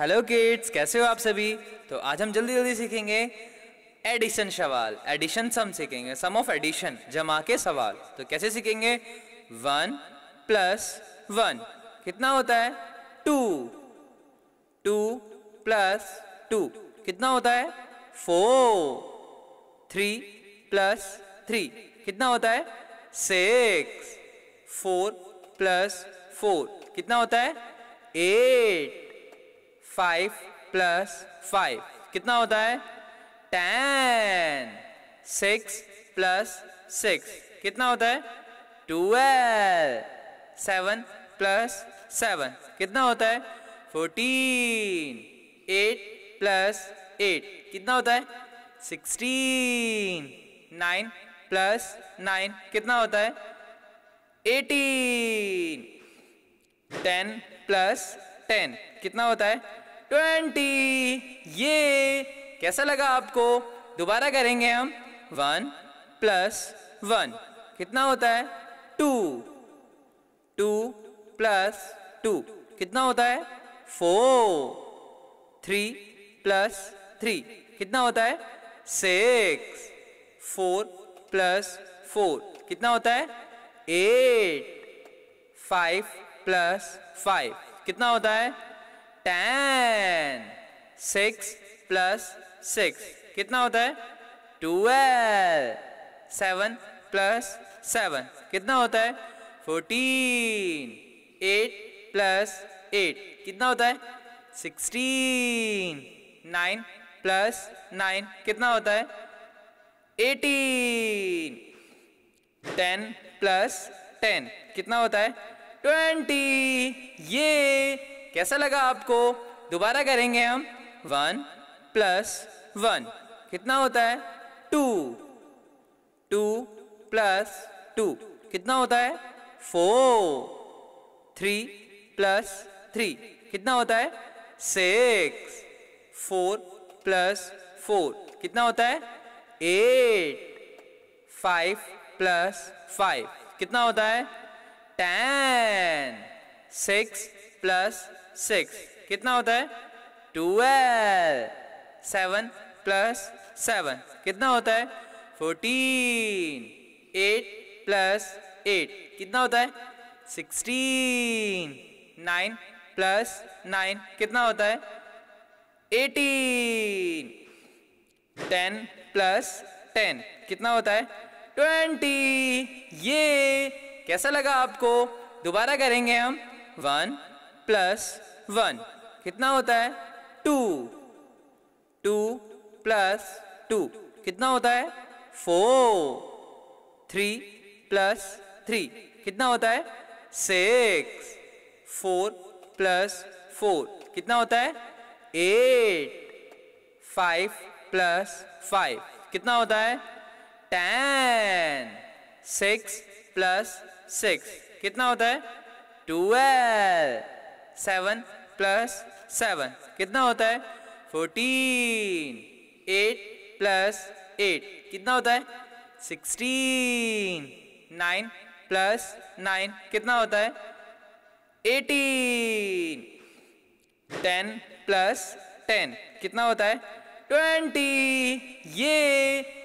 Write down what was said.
hello kids कैसे हो आप सभी तो आज हम जल्दी जल्दी सीखेंगे एडिशन सवाल एडिशन सम सीखेंगे सम ऑफ एडिशन जमा के सवाल तो कैसे सीखेंगे वन प्लस वन कितना होता है टू टू प्लस टू कितना होता है फोर थ्री प्लस थ्री कितना होता है सिक्स फोर प्लस फोर कितना होता है एट फाइव प्लस फाइव कितना होता है टेन सिक्स प्लस सिक्स कितना होता है ट्वेल्व सेवन प्लस सेवन कितना होता है फोर्टीन एट प्लस एट कितना होता है सिक्सटीन नाइन प्लस नाइन कितना होता है एटीन टेन प्लस टेन कितना होता है ट्वेंटी ये कैसा लगा आपको दोबारा करेंगे हम वन प्लस वन कितना होता है टू टू प्लस टू कितना होता है फोर थ्री प्लस थ्री कितना होता है सिक्स फोर प्लस फोर कितना होता है एट फाइव प्लस फाइव कितना होता है टेन सिक्स प्लस सिक्स कितना होता है ट्वेल्व सेवन प्लस सेवन कितना होता है फोर्टीन एट प्लस एट कितना होता है सिक्सटीन नाइन प्लस नाइन कितना होता है एटीन टेन प्लस टेन कितना होता है ट्वेंटी ये कैसा लगा आपको दोबारा करेंगे हम वन प्लस वन कितना होता है टू टू प्लस टू कितना होता है फोर थ्री प्लस थ्री कितना होता है सिक्स फोर प्लस फोर कितना होता है एट फाइव प्लस फाइव कितना होता है टेन सिक्स प्लस सिक्स कितना होता है ट्वेल्व सेवन प्लस सेवन कितना होता है फोर्टीन एट प्लस एट कितना होता है सिक्सटीन नाइन प्लस नाइन कितना होता है एटीन टेन प्लस टेन कितना होता है ट्वेंटी ये कैसा लगा आपको दोबारा करेंगे हम वन प्लस वन कितना होता है टू टू प्लस टू कितना होता है फोर थ्री प्लस थ्री कितना होता है सिक्स फोर प्लस फोर कितना होता है एट फाइव प्लस फाइव कितना होता है टेन सिक्स प्लस सिक्स कितना होता है ट्वेल्व सेवन प्लस सेवन कितना होता है फोर्टीन एट प्लस एट कितना होता है सिक्सटीन नाइन प्लस नाइन कितना होता है एटीन टेन प्लस टेन कितना होता है ट्वेंटी ये